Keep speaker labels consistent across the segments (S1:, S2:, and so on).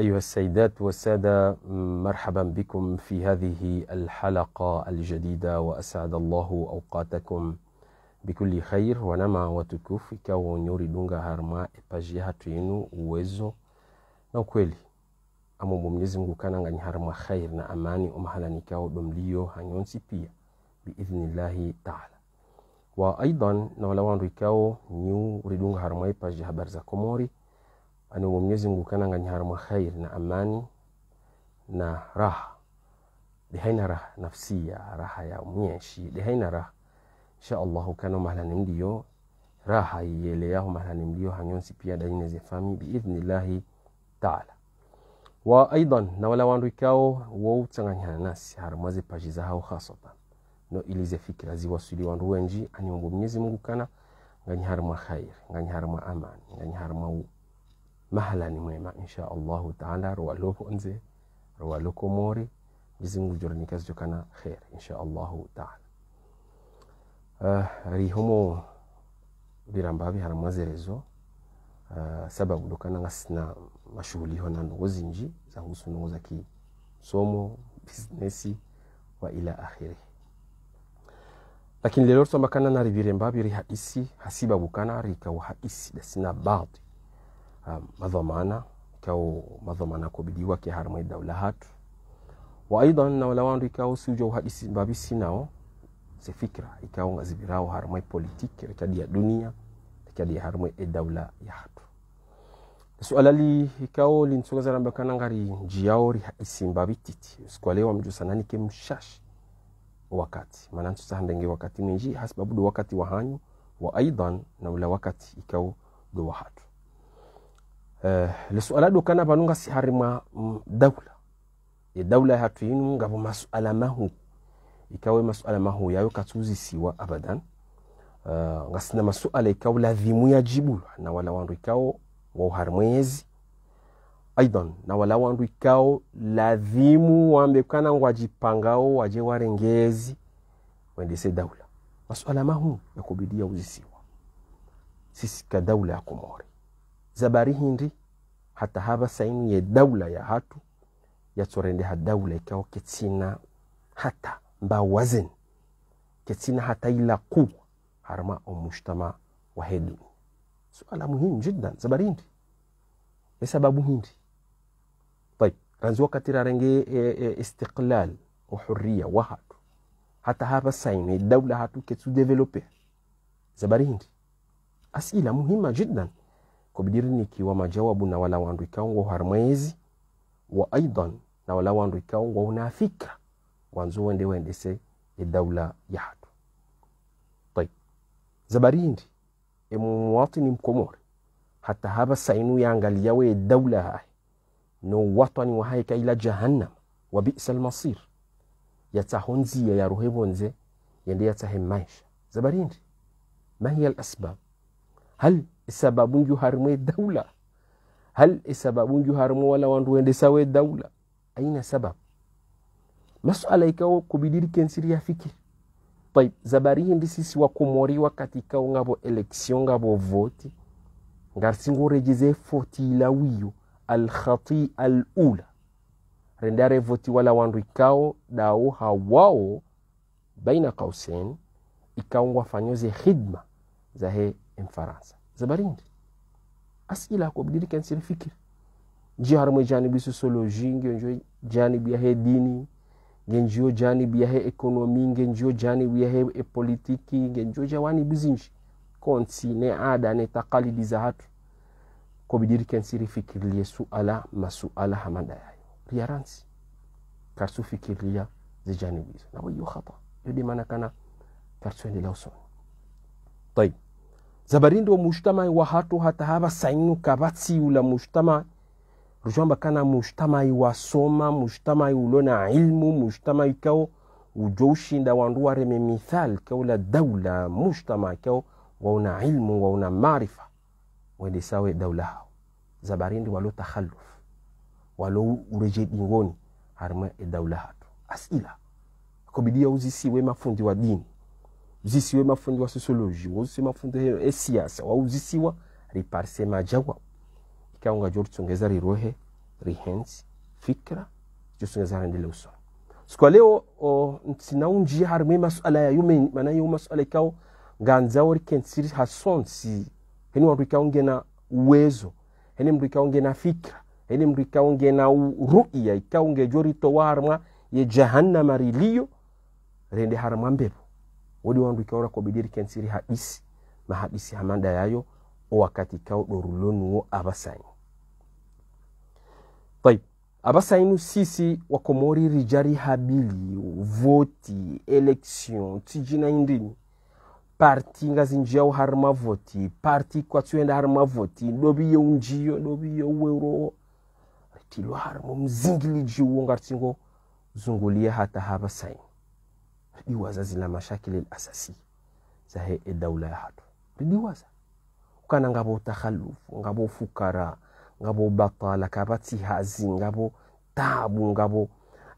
S1: أيها السيدات والسادة مرحبا بكم في هذه الحلقة الجديدة وأسعد الله أوقاتكم بكل خير ونما وتكوفي كاو نوري دونغا هرما إباجي هاتوينو ويزو نو كويلي أمو بمنزم كان نغاني هرما خير نأماني أمهلا نكاو بمليو هنيون سيبيا بإذن الله تعالى وأيضا نولوان ريكاو نيو ريدونغ هرما إباجي هبرزا كوموري ani mwenyezi mungu kananga nyaharma khair na amani na raha dehaina raha nafsia raha ya mnyeshi dehaina raha insha allahu kana mahlani mdiyo raha yiyeleyaho mahlani mdiyo hanyonsi pia daine zefami biidhnillahi taala wa aidan na wala wandu ikao woutsanganyana nasi harimwaze pashi zahau hasatan no ilize fikira ziwasuli wandu wenji aniombo mwenyezi mungu kana nganyiharimwa khairi nganyiharimwa amani nganyiharimwa mahala ni mwema insha allahu taala rowaloko nze rowaloko mori jizingu jorni kasjo kana kher insha allahu taala uh, ri homo birambabi hara mwaze uh, eh, sababu dokana ngasina mashughuli hona ndogo zinji zahusu ndogo za kisomo bisinesi wa ila akhirihi lakini lelo makana na birembabi ri haisi hasibabukana rikawa haisi dasina badi madhamana um, ikaw madhamana kobidiwa ke harmay dawla hatu wa aidan na wala wandu ikaw sujo hadisi babisi nao se fikra ikaw ngazibirao harmay politique rekadi ya dunia rekadi ya harmay e ya hatu suala li ikaw linsogeza namba kana ngari njiyao ri hadisi babititi sikwalewa mjusanani ke mshashi wakati maana tusahandenge wakati mwinji hasibabu wakati wahanyu wa aidan na ula wakati ikaw do wahatu Uh, eh, lisuala dokana banunga si harima mm, daula e daula hatuyinu ngabo masuala mahu ikawe masuala mahu yayo katuzisiwa abadan uh, eh, ngasina masuala ikao ladhimu yajibu na wala wandu ikao wa uharimwezi aidan na wala wandu ikao ladhimu wambekana ngwajipangao waje warengezi wendese daula masuala mahu yakubidia uzisiwa sisi ka daula ya Komori za bari hindi hata hava saini ye daula ya hatu ha daula ikao ketsina hata mba wazen ketsina hata ila ku harma wa hedu suala muhimu jiddan za bari hindi sababu hindi طيب ranzi wakati rarenge e, e, istiqlal wa hatu hata haba saini daula hatu ketsu develope zabari hindi asila muhima jiddan kobdirni wa majawabu na wala wandu ikango harmwezi wa aidan na wala wandu ikango una fikra wanzo wende wende se e dawla ya hatu tayib zabarindi e muwatini mkomore hata haba sainu yaangalia we dawla hai no watani wa haika ila jahannam wa bi'sa almasir yatahonzi ya rohebonze yende yatahe maisha zabarindi ma hiya alasbab hal sababunju harimo dawla hal sababunju harimo wala wandu wende sawe dawla aina sabab masala ikawa kubidiri kensiri ya fikiri taib zabari hindi sisi wakomoriwa katika ngabo eleksio ngabo voti ngarsingorejize foti ila wiyo alkhati alula rendare voti wala wandu ikao dao hawao baina kausen ikao wafanyoze khidma zahe mfaransa za barinde asila akuabdirika nsiri fikiri nji harmo janibi sociologie ngenjo janibi yahe dini ngenjiyo janibi yahe ekonomi ngenjiyo janibi yahe epolitiki politiki ngenjiyo jawanibi zinji konsi ne ada ne takalidi za hatu kobidirika nsiri fikirlie suala masuala hamanda yayo riaransi karsu fikiri fikirlia ze janibi izo nawo iyo khata yo dimana kana karsu endela usoni tayib zabarindo mushtamai wahatu hatahava sainuka vatsiula mushtamai rushamba kana mushtamai soma mushtamai ulona ilmu mushtamai kao ujoushinda wandu wareme mithal kaula daula mushtamai kao wauna ilmu wauna marifa wende sawe daula hao zabarindi walo takhaluf walo ureje dingoni harma e daula hatu asila kobidia uzisiwe mafundi wa dini zisiwe mafundi wa sociology wozisiwe mafundi esiasa wauzisiwa riparse majawa ikaunga jo ritsongeza rirohe rihensi fikra josongeza harendele usoni sikwa leo nsinaunjia harimwe masuala yume mana yo masuala ikao nganzawo rikensiri hasonsi heni wandu ikao ngena uwezo heni mndu ikao ngena fikra heni mndu ikao ngena ruia ikao ngejo ritowarmwa ye jahannama riliyo rende harimwa mbepo wodi wandu kawra ko ɓe ken siri hadis ma hadis hamanda yayo o wakati kaw do rulonu o abasain tayib abasainu sisi wa komori rijari habili voti election tijina tijinaindini parti ngazi njiau harma voti parti kwatuenda hari mavoti ndobi yeunjiyo ndobi wero tilwa harmo mzingili jiwo ngartingo zungulia hata habasain liwaza zina mashakili lasasi zahe edaula ya hatu ukana ngabo takhalufu ngabo fukara ngabo batala kabati hazi ngabo tabu ngabo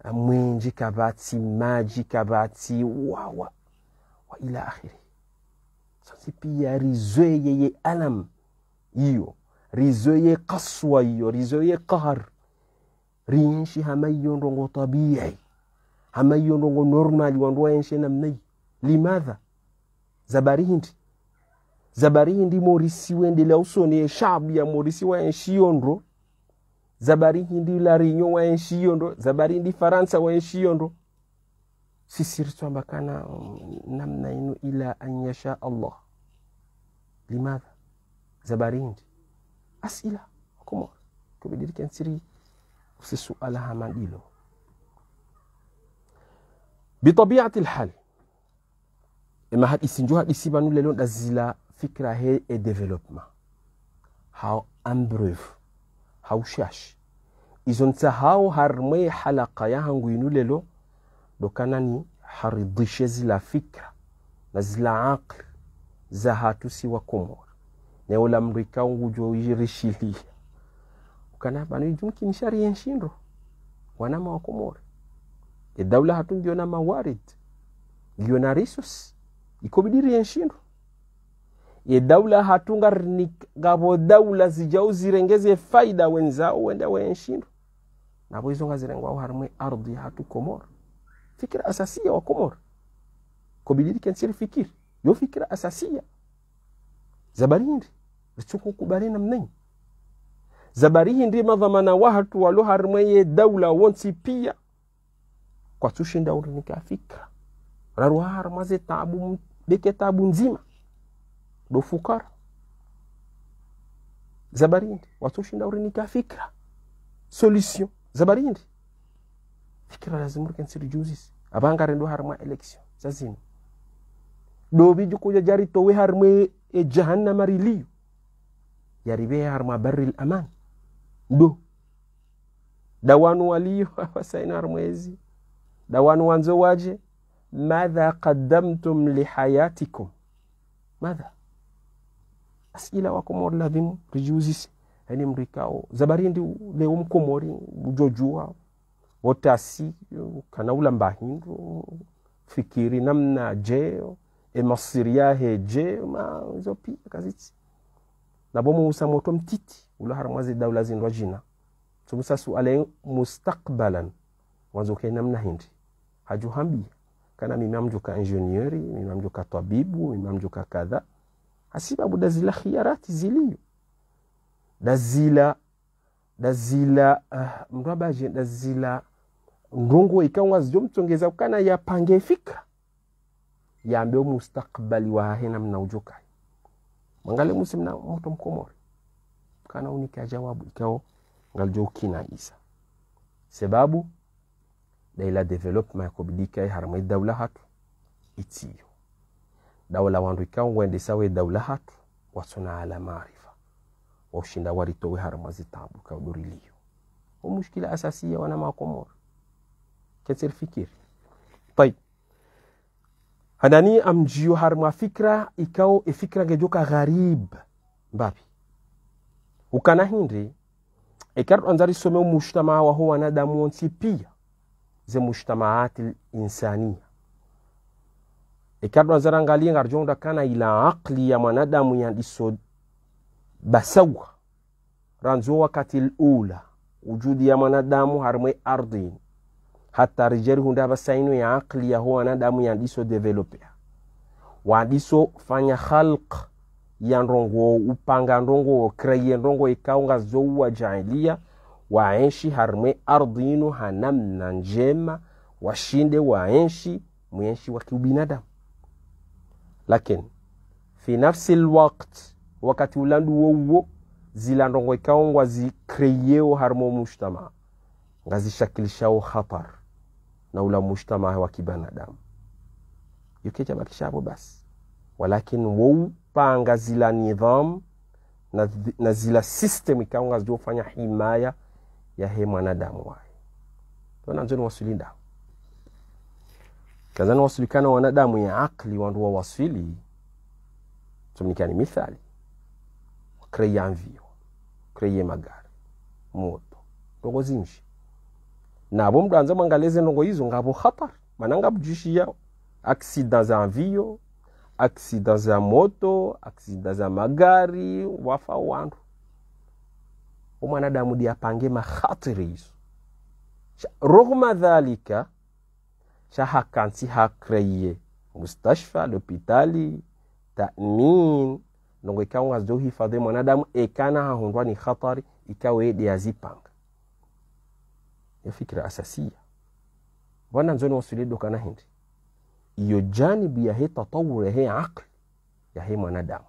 S1: eh, mwenji kabati maji kabati wawa wa ila akhiri sasi pia rizwe yeye alam hiyo rizwe ye kaswa hiyo rizwe ye kahar rinshi hamayo ndongo tabiai hama hiyo ndongo normal wandu yenshena namnai limadha zabari hindi zabari hindi morisi wendela usoneye shabu ya morisi wa enshiyondro zabari hindi larinyo wa enshiyondro zabari hindi faransa wa enshiyondro sisiri twamba mm, namna ino ila an yasha allah limadha zabari hindi asila komor kobedirikensiri usisuala hamadilo bitabiati lhal ema haɗisi njo haɗisi ma nun fikra he e développement ha ambreuve ha shash izon sahau har mai halaka ya hangu inu lelo dokanani haridhishe zila fikra na zila aqli za hatu siwa komora neo la mrika ujo irishilia ukana banu ijumkinisharie nshindo wanama wa komora e daula hatu ndiyo na mawarid ndiyo na resource ikobidiri yenshindwa ye dawla ni gabo daula zijau zirengeze faida wenzao wenda na bo izo ngazirengwao harimwe ardhi hatu komor fikira asasiya wa komor kobidiri kensiri fikir yo fikira asasiya zabarindi kubarina mnenyi zabarihi ndi madhamana wahatu walo harimwe ye daula wonsi pia kwatsushinda uri nikafika raruhara mwaze tabu beke tabu nzima dofukara zabarindi watushinda uri nikafikra solution zabarindi fikira lazimurken sir juzis abangarendo harma election zazino dobi jukuja jari towe harme e jahannama riliyo yaribe harma baril aman do dawanu waliyo awasaina mwezi dawanu wanzo waje madha qaddamtum lihayatikum madha asila wakomori ladhimu rijuzise yani mrikao zabarindi leo mkomori ujojua wotasi kanaula mbahindu fikiri namna jeo emasiri yahe je ma zopia kazitsi nabomuusa moto mtiti ulahara mwazi daula zindwa jina tumusasu ale mustakbalan wanzo hindi ajuhambi kana nimamjuka engineeri nimamjuka tabibu nimamjuka kadha asibabu dazila khiyarati ziliyo dazila dazila uh, ah, mrabaje dazila ndungu ikangwa zijomtongeza kukana yapange fika yambe mustakbali wahena mnaujuka mwangale musi mna moto mkomori kana unika jawabu ikao ngaljokina isa sababu ده لا develop makobi dika harama dawla hatu itiyo dawla wandu ikaw wende sawe dawla hatu wasuna ala maarifa waushinda waritowe harama zitabu kauduriliyo ومشكلة أساسية وأنا مع قمور كثير فكر طيب هناني أم جيو هرما فكرة إكاو إفكرة جوكا غريب بابي وكان هندري إكار أنزاري سومي مجتمع وهو أنا دامون سيبيا ze mujtamaat linsania ekarɗo azara ngar jonda kana ila aqli ya mwanadamu yandiso basawa ranzo wakati lula wujudi ya mwanadamu harme ardini hatta rijeri hunda basainu ya aqli yaho mwanadamu yanɗiso developea wanɗiso fanya khalq ya ndongo upanga ndongo kreye ndongo ikaunga zouwa jailia waenshi harmwe ardhinu hanamna njema washinde waenshi mwenshi wa kiubinadamu lakini fi nafsi lwakt wakati ulandu wouwo zilandongwekao ikao ngwa zikreyeo harmo mujtama ngazishakilishao khatar na ula mushtama wa kibanadamu yukechabakishapo basi walakin wou panga zila nidham na, zila system ikaonga ziofanya himaya ya he mwanadamu waye wananzoni wasulinda kazani wasulikana wanadamu ya akli wandu wasili tumnikani mithali kreya mvio kreye magari moto ndogo zinji nabo mndu anza mwangaleze ndongo izo ngabo khatar mana ngabujishiya aksida za mvio aksida za moto aksida za magari wafa wandu umwanadamu diapange makhatiri izo roghma dhalika shahakansi hakreye mustashfa lopitali tanin ndongo ikawa ngazo hifadhi mwanadamu ekana hahundwa ni khatari ikawa yede azipanga yo fikira asasiya bwana nzoni doka na hindi iyo janibu yahe tatawure he akli yahe mwanadamu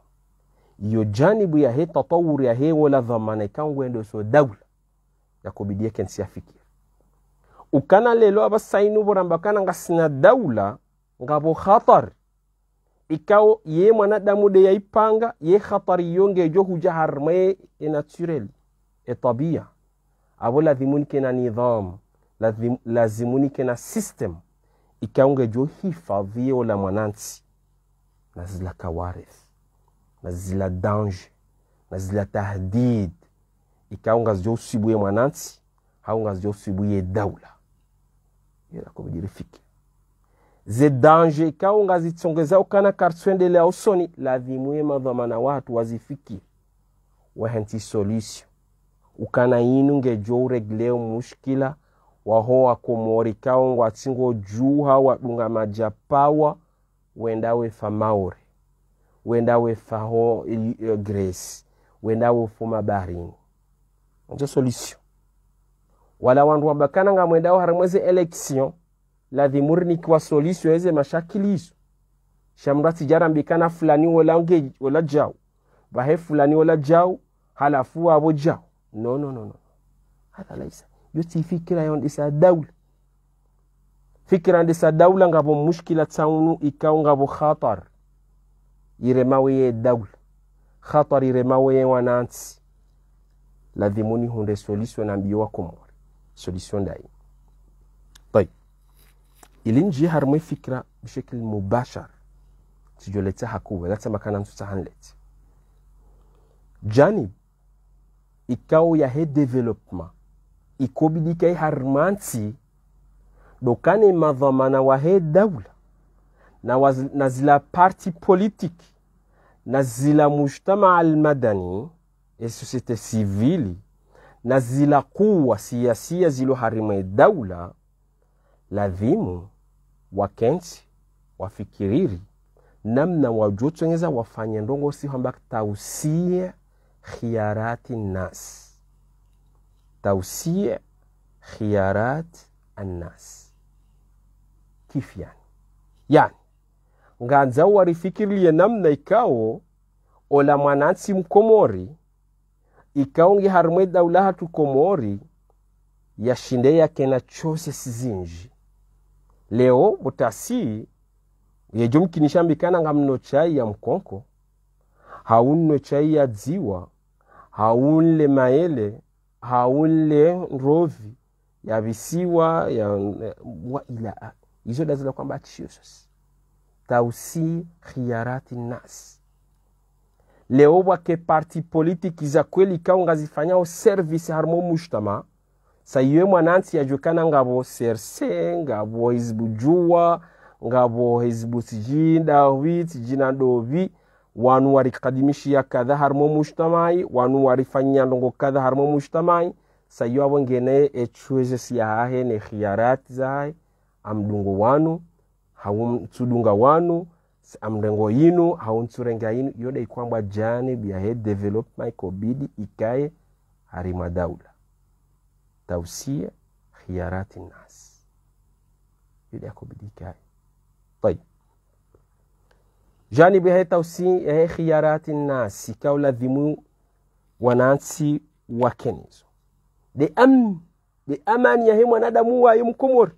S1: iyo janibu ya he tatawur ya he wala dhamana ikan wendo so dawla ya kubidia ken siafikir ukana lelo aba sainu boramba kana nga sina dawla nga bo khatar ikawo ye mwanadamu de yaipanga ye khatar yonge jo huja harmaye e naturel e tabia abo lazimunike kena nidham lazimunike kena system ikaunge jo hifadhiye wala mwanansi nazila zilaka na zila danger na zila tahdid ikaungazijo usibuye mwanansi haungazijo usibuye daula yerakobidirifike ze danger ikaungazitsongeza ukana karswendele ausoni lazimuye madhamana watu wazifikie wahenti solution ukana inu ngejo uregleo mushkila waho wakomori kaongwatsingo juha wadunga majapawa wenda famaore wenda wefaho your grace wenda wefuma barini njo solution wala wandu wabakananga mwendao harimweze election kwa solution eze mashakili iso shamndu asijarambikana fulani wala wolange wala jau bahe fulani wala jau halafu wavo jau no no no no hadha laisa yo si fikira yondisa dawla. fikira yon dawla nga ngavo mushkila taunu ikaw nga ngavo khatar yirema ye dawul khatari yirema ye wa nanti la demoni hunde solution na mbiyo wa solution dai طيب ilinji har mai fikra bishakil mubashar tijoleta hakuwa lata makana tutahanlet janib ikao ya he development ikobidi kai harmanti dokane madhamana wa he dawla na, na zila parti politique na zila mujtamaa almadani e sosiete sivili na zila kuwa siasia zilo harima daula lazimu wakensi wafikiriri namna wajotswengeza wafanya ndongo si hamba tausia khiyarati nas tausia khiyarat annas kif yani yani nganzau warifikirilie namna ikao ola mwanansi mkomori ngi harimwe daula hatu komori yashinde yakena chose sizinji leo butasi yejo mkinishambikana nga mno chai ya mkonko haunno chai ya dziwa haunle maele haunle nrovi ya visiwa ya eh, wa ila ah, izo dazila kwamba achishio sosi tausi khiyarati nas leo wake parti politiki za kweli kaunga zifanyao service harimo mushtama saiwe mwananti yajwekana ngabo serse ngabo hizbu ngabo hizbu sijii dawi sijii na dovi wanu ya kadha harimo mushtamai wanu warifanyia ndongo kadha harimo mushtamai saiyo abo ngene echwezesi yahahe ne khiyarati zahaye amdungu wanu hauntsudunga wanu amrengo yinu hauntsurenga yinu yoda ikwamba jani ya he development ikobidi ikaye harima daula tausia khiyarati nas yoda ikobidi ikaye tayib janibu yahe tausi yahe khiyarati nas ikaulazimu wanansi wakenizo de am de amani yahe mwanadamu wayo mkomori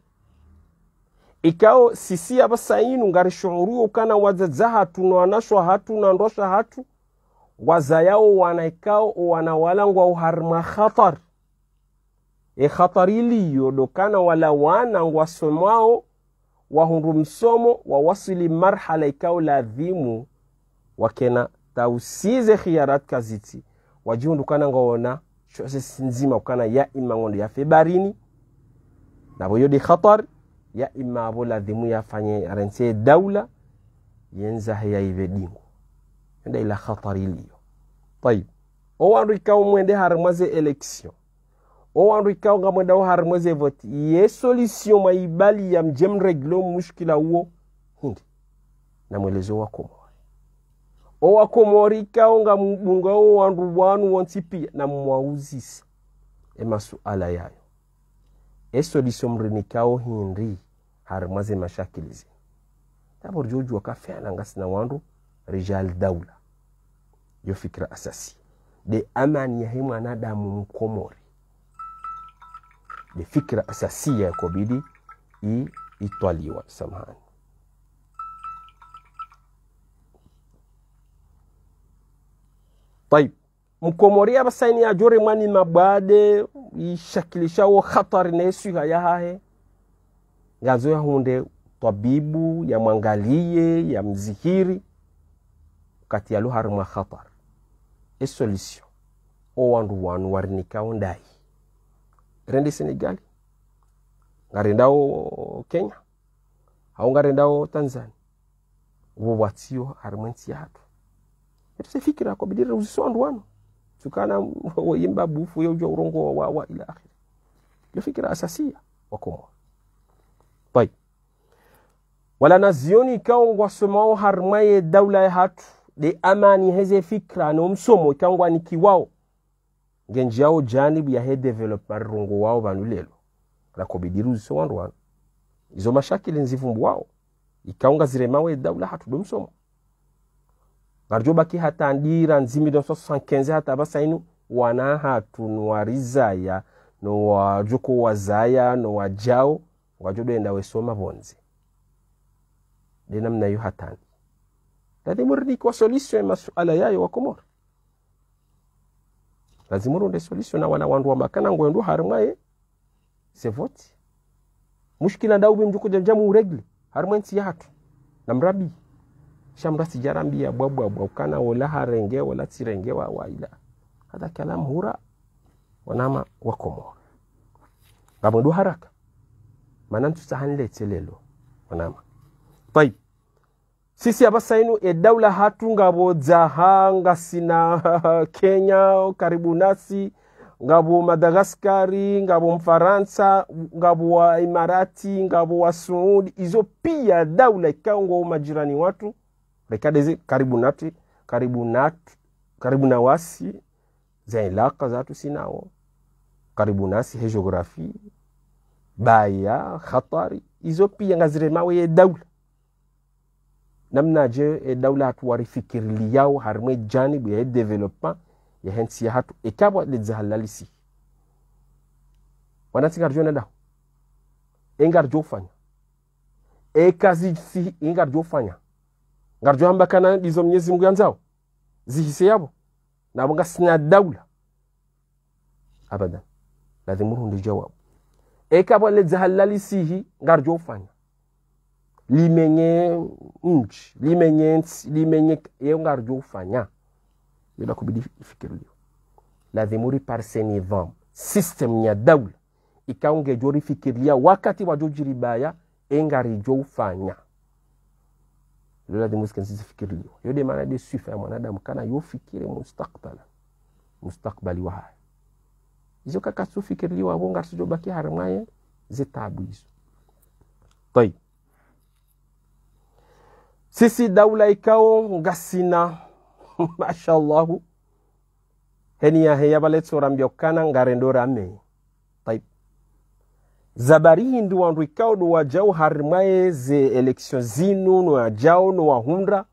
S1: ikao sisi abasainu ngarishuhurio ukana wazadzaha tunwanashwa hatu nandosha hatu waza yao wana ikao ikawo wanawalangwa uharma khatar e khatar iliyo dokana wala wana ngwa ngwasomwao wahundu msomo wawasili marhala ikao ladhimu wakena tausize khiyarat kaziti wajihundu kana ngwa ngawona chose nzima kukana ya imangondo yafe barini nabo yode khatari ya ima abo imabo ya yafanye rense daula haya yaive dingu enda ila khatari liyo iliyo tayib owandu ikawo mwende hari mwaze o owandu ikawo nga mwenda hari mwaze voti ye solisyon ma ibali ya mjem reglo mushkila uo hindi na mwelezo wa komori owakomori ikawo nga mbunga o wandu wanu wonsi pia na mwauzisa emasuala yayo e solution mrinikao hindi har mashakilizi shakilizi tabor joju waka fi'lan gasna wandu rijal dawla yo fikra asasi de amani ya himu anadamu mkomori de fikra asasia yakobidi itwaliwa samahani طيب mkomoria اجوري ماني jore يشكل mabade ishakilishawo khatari nesuha yahahe nganzo yahunde tabibu ya yamzihiri kati ya luhari mwa khatar e solution o wandu wanu warinikawo ndayi rende senegali o kenya au ngarenda o tanzania wowatiyo arimwensi yatu etusefikira kwabidira uziso wandu wanu tukana woyimba bufu yojwa urongo wa, wa ila akhiri yofikira asasia wakomoa wala na zioni kango wasomao harma ye daula ya hatu de amani heze fikra no msomo kango aniki wao ngenji yao janibu ya he development rungu wao vandu lelo lakobidiriuzise wandu wanu izo mashakili nzivumbu wao ikaunga zirema we daula hatu do msomo barjo baki hata ndira nzimi do 1915 hata basa inu wana hatu nwarizaya nowajuko wazaya nowajao ngajo doenda wesoma vonzi namna hatani yuhatani lazimurudi kwa solution ya masuala yayo wakomora lazimurunde solution na wana wandu wambakana ngwendu harimwaye sevoti mushkila ndaubi mjukuja jamu uregle harimwe nsi hatu na mrabi shamra sijarambia bwabwabwaukana wala harenge wala tirenge wa waila hata kalam hura wanama wakomora ngamwendu haraka manantu ntusahanile tselelo wanama Tayib. Sisi hapa inu edaula hatu ngabo dzahanga sina Kenya karibu nasi ngabo Madagaskari ngabo Mfaransa ngabo wa Imarati ngabo wa Suudi, izo pia daula ikango majirani watu rekadezi karibu nati karibu nati karibu na wasi za ilaka zatu sinao karibu nasi hejografi baya khatari izo pia ngaziremawe ye daula namnaje e dawla hatu wari fikirli yao harme janibu ya development ya hensi ya hatu ekabo le zahalalisi wanati ngarjo na dahu e ngarjo fanya e kazi si e ngarjo fanya ngarjo amba kana dizo mnyezi mungu yanzao zihise yabo na bunga sina dawla abadan lazima murundi jawabu e kabo le zahalalisi ngarjo fanya limenye nchi limenye nsi limenye yeyo ngarudi ufanya ila kubidi ifikiriliwa lazima uriparise nidhamu system ya daula ikaongejo rifikiria wakati wajojiribaya engarijo ufanya lo lazima usikenzizifikiriliwa yode maana de sifa ya mwanadamu kana yofikire mustakbala mustakbali wa haya izo kakasufikiriliwa baki harimwaye zitabu izo tayib sisi daula ikao ngasina mashallahu heniya heyabale tsorambiyo kana ngarendo rame taip zabari hindu wandu ikawo no wajau harimaye ze election zinu no wajau no wahundra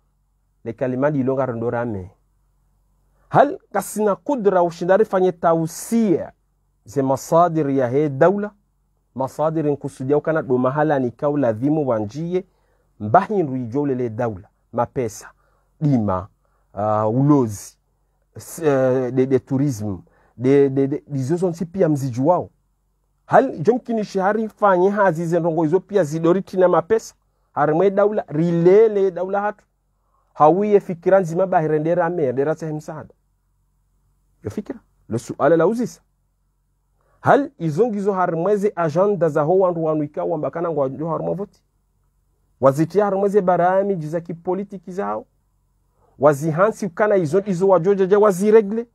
S1: lekalimadi ilo ngarendo rame hal kasina kudra ushindari fanye tausia ze masadiri ya he daula masadiri nkusudia ukana do mahala nikawo ladhimu wanjie mbahindu ijwa daula mapesa dima uh, ulozi uh, de, de tourism de de zonse pia mziji wao hal jomkini shahari fanye hazi zendongo izo pia zidoriti na mapesa harimwe daula rilele daula hatu hawiye fikira nzima bahirendera amerdera sehe msaada yo fikira lo suala la uzisa hal izongizo ngizo harimweze agenda ho wandu wanu ikawa ngwa ngwajo harimwa voti wazitiharomwe zebaramizi za kipolitiki zao wazihansi kana izo izo ja waziregle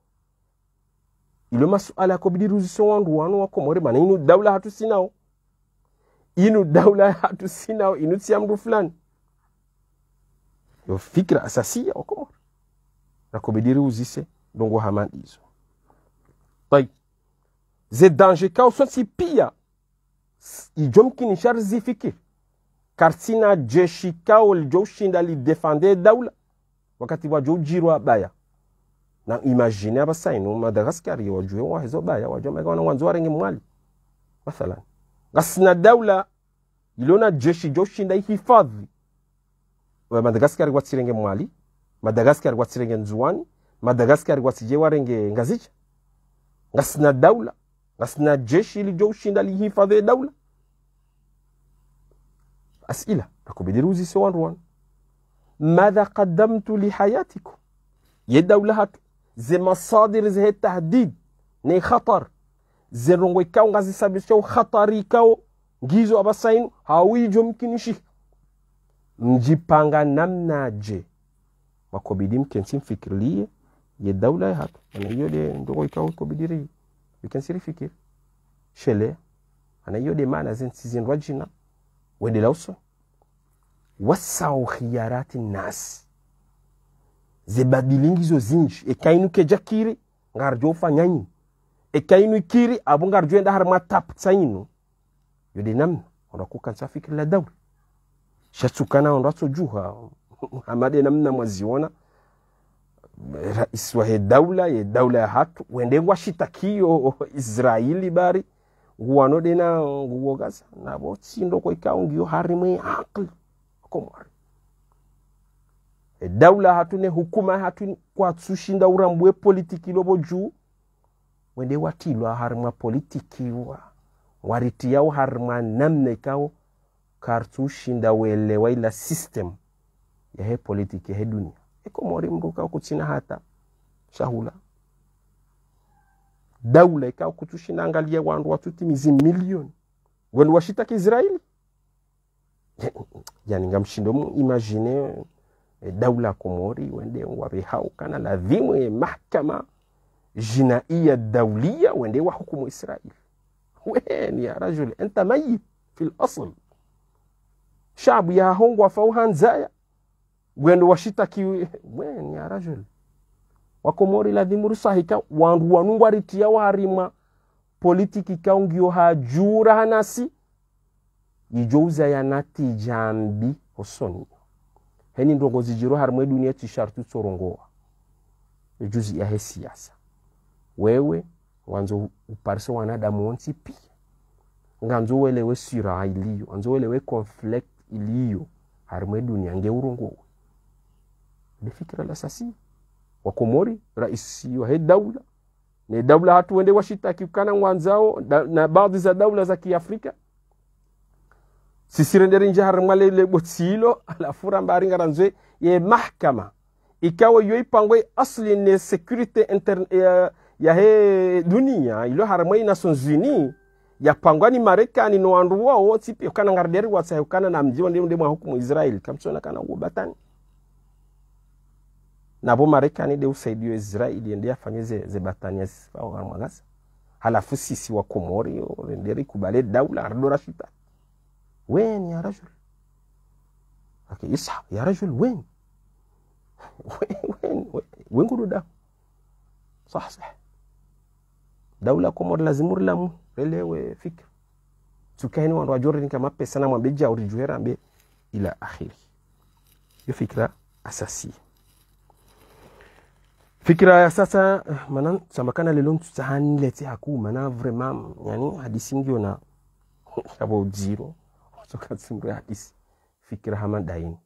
S1: ilo masuala ya yakobidi ruziso wandu wanu wako wakomore mana inu daula hatu sinao inu daula hatu sinao inu tia mndu fulani yo fikra fikira asasiya wakomore nakobidi riuzise dongo haman izo tayib ze danger kao so si pia ijomkini shar zifikiri karsina jeshi kao lijoushinda lidefande daula wakati wajoujirwa baya na imagine abasainu madagaskari wajue wahezo baya wana wanzo warenge mwali mathalan gasina daula ilona jeshi joshinda hifadhi wa madagaskari watsirenge mwali madagaskari watsirenge nzuwani madagaskari wasije warenge ngazija ngasina daula ngasina jeshi ilijoushinda lihifadhe daula أسئلة راكم بديروا سوان روان ماذا قدمت لحياتكم دولة لها زي مصادر زي التهديد ني خطر زي رونغوي كاو غازي سابيسيو خطري كاو أبا ساين هاوي جمكن يشي بانغا نمنا جي ما كوبيديم كنسين فكر لي يا دوله هات أنا دي ندوغوي كاو كو يمكن سيري فكر شلي أنا دي ما زين سيزين رجينا wedilawso wasaw khiyarati nasi zibadilingizo zinji ekainu keja kiri ngarjo fanyanyi ekainu ikiri abu ngarjo enda har matap tsayinu yode namna ondakuka tsa fikri la dawri shatsukana ondatso juha amade namna mwaziona rais wa he daula ye daula ya hatu wendengwa shitakio israeli bari guwano dena nguwo gasa nabo sindo ko ikaw akli komar e daula hatune hukuma hatune kwa urambu urambwe politiki lobo juu wende watilwa harma politiki wa wariti yau harimwa namna ikaw kartushinda welewa ila system ya he politiki he dunia ekomori mruka kutsina hata shahula daula ikawa kutushinangalia wandu watutimizi milioni wenu washitaka israeli yani ngamshindo mu imagine e, daula komori wende wavehaukana ladhimu ye mahkama jinaiya daulia wende wahukumu israeli wen ya rajul enta mayit fi lasl shabu yahongwa fauhanzaya wendo washitaki wen ya rajuli wakomori lathimu rusahika wandu wanu ngwaritia warimwa politiki kaungio ha jura hanasi ijouza jambi hosoni heni ndongozi jiro harimwe dunia tishartu tsorongoa juzi ya he siasa wewe wanzo uparse wanadamu wonsi pia nganzo welewe sira iliyo anzo welewe conflict iliyo harimwe dunia ngeurongowe befikira la sasii wa Komori, rais wa hii daula ni daula hatu wende washita washitakikana mwanzao da, na baadhi za daula za Kiafrika sisirendere njahar le botsilo ala fura mbari ngaranzwe ye mahkama ikawa yoi pangwe asli ne security inter ya, ya he dunia ilo haramwe Nations Unies yapangwa ni Marekani no wandu wao tipi kana ngarderi watsa kana na mjiwa ndi mwa hukumu Israel kamtsona kana ubatani nabo Marekani de usaidio Israeli ende afanye ze, ze batania mwagaza halafu sisi wa Komori ende kubale daula ardo rashita wen ya rajul okay, isa ya rajul wen wen wen kudu da sah sah daula Komori lazimuri lamu relewe fikra tukaeni wandu wajorini kama pesa na mwambie jauri mbe ila akhiri yo fikra asasi fikira ya sasa eh, maana sambakana lelo ntusahanilete haku maana vraiment yani hadisi ngiona na abo jiro hadisi fikira hama daini